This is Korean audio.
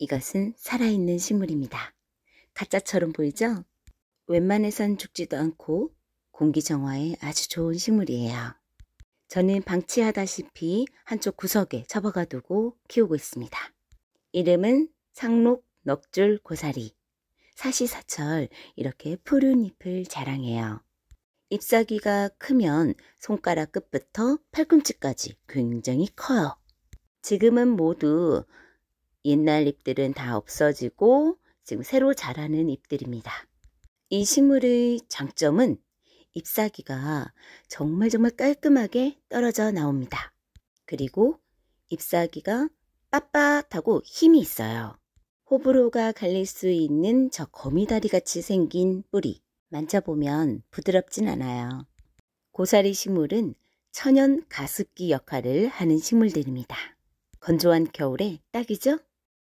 이것은 살아있는 식물입니다. 가짜처럼 보이죠? 웬만해선 죽지도 않고 공기 정화에 아주 좋은 식물이에요. 저는 방치하다시피 한쪽 구석에 접어가 두고 키우고 있습니다. 이름은 상록 넉줄 고사리. 사시사철 이렇게 푸른 잎을 자랑해요. 잎사귀가 크면 손가락 끝부터 팔꿈치까지 굉장히 커요. 지금은 모두 옛날 잎들은 다 없어지고 지금 새로 자라는 잎들입니다. 이 식물의 장점은 잎사귀가 정말 정말 깔끔하게 떨어져 나옵니다. 그리고 잎사귀가 빳빳하고 힘이 있어요. 호불호가 갈릴 수 있는 저 거미다리 같이 생긴 뿌리 만져보면 부드럽진 않아요. 고사리 식물은 천연 가습기 역할을 하는 식물들입니다. 건조한 겨울에 딱이죠?